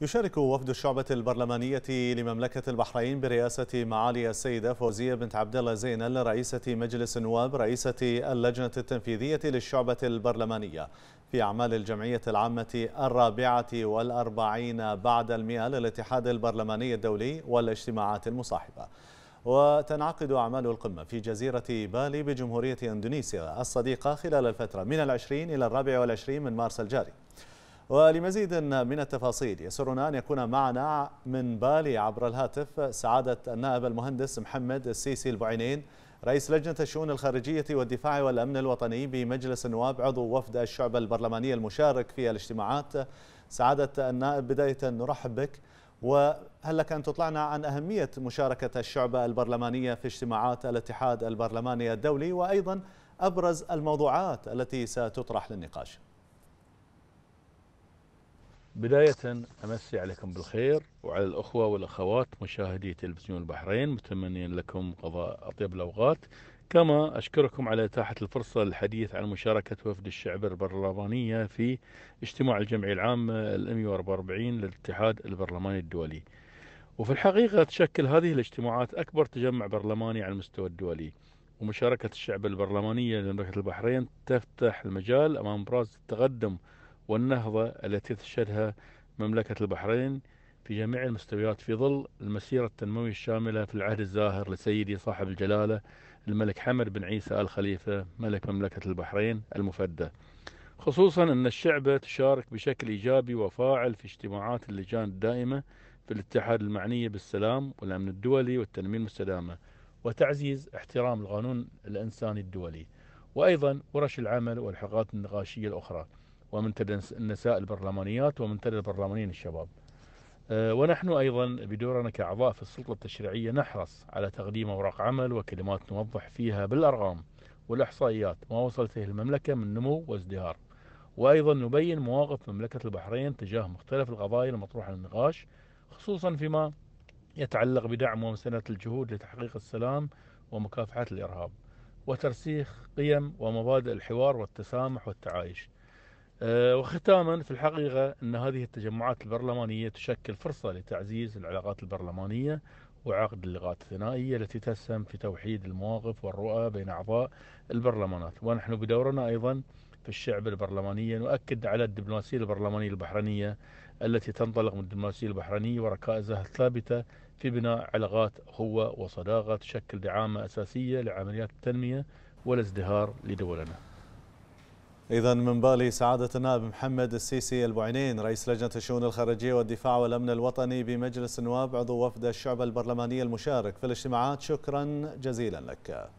يشارك وفد الشعبة البرلمانية لمملكة البحرين برئاسة معالي السيدة فوزية بنت عبد الله زينل رئيسة مجلس النواب رئيسة اللجنة التنفيذية للشعبة البرلمانية في أعمال الجمعية العامة الرابعة والأربعين بعد المئة للاتحاد البرلماني الدولي والاجتماعات المصاحبة وتنعقد أعمال القمة في جزيرة بالي بجمهورية إندونيسيا الصديقة خلال الفترة من العشرين إلى الرابع والعشرين من مارس الجاري ولمزيد من التفاصيل يسرنا أن يكون معنا من بالي عبر الهاتف سعادة النائب المهندس محمد السيسي البعينين رئيس لجنة الشؤون الخارجية والدفاع والأمن الوطني بمجلس النواب عضو وفد الشعبة البرلمانية المشارك في الاجتماعات سعادة النائب بداية نرحب بك وهل لك أن تطلعنا عن أهمية مشاركة الشعبة البرلمانية في اجتماعات الاتحاد البرلماني الدولي وأيضا أبرز الموضوعات التي ستطرح للنقاش بداية أمسي عليكم بالخير وعلى الأخوة والأخوات مشاهدي تلفزيون البحرين متمنين لكم قضاء أطيب الأوقات كما أشكركم على إتاحة الفرصة للحديث عن مشاركة وفد الشعب البرلمانية في اجتماع الجمعية العامة الـ 144 للاتحاد البرلماني الدولي وفي الحقيقة تشكل هذه الاجتماعات أكبر تجمع برلماني على المستوى الدولي ومشاركة الشعب البرلمانية لمملكة البحرين تفتح المجال أمام براز التقدم والنهضة التي تشهدها مملكة البحرين في جميع المستويات في ظل المسيرة التنموية الشاملة في العهد الزاهر لسيدي صاحب الجلالة الملك حمد بن عيسى آل خليفة ملك مملكة البحرين المفدى خصوصا أن الشعب تشارك بشكل إيجابي وفاعل في اجتماعات اللجان الدائمة في الاتحاد المعنية بالسلام والأمن الدولي والتنمية المستدامة وتعزيز احترام القانون الإنساني الدولي وأيضا ورش العمل والحقات النقاشية الأخرى ومنتدى النساء البرلمانيات ومنتدى البرلمانيين الشباب أه، ونحن أيضا بدورنا كأعضاء في السلطة التشريعية نحرص على تقديم أوراق عمل وكلمات نوضح فيها بالأرقام والإحصائيات ما وصلته المملكة من نمو وازدهار وأيضا نبين مواقف مملكة البحرين تجاه مختلف القضايا المطروحة للنقاش خصوصا فيما يتعلق بدعم ومساندة الجهود لتحقيق السلام ومكافحة الإرهاب وترسيخ قيم ومبادئ الحوار والتسامح والتعايش آه، وختاما في الحقيقة أن هذه التجمعات البرلمانية تشكل فرصة لتعزيز العلاقات البرلمانية وعقد اللغات الثنائية التي تسهم في توحيد المواقف والرؤى بين أعضاء البرلمانات ونحن بدورنا أيضا في الشعب البرلمانية نؤكد على الدبلوماسية البرلمانية البحرينية التي تنطلق من الدبلوماسية البحرينية وركائزها الثابتة في بناء علاقات أخوة وصداقة تشكل دعامة أساسية لعمليات التنمية والازدهار لدولنا إذا من بالي سعادة النائب محمد السيسي البوعينين رئيس لجنة الشؤون الخارجية والدفاع والأمن الوطني بمجلس النواب عضو وفد الشعب البرلمانية المشارك في الاجتماعات شكرا جزيلا لك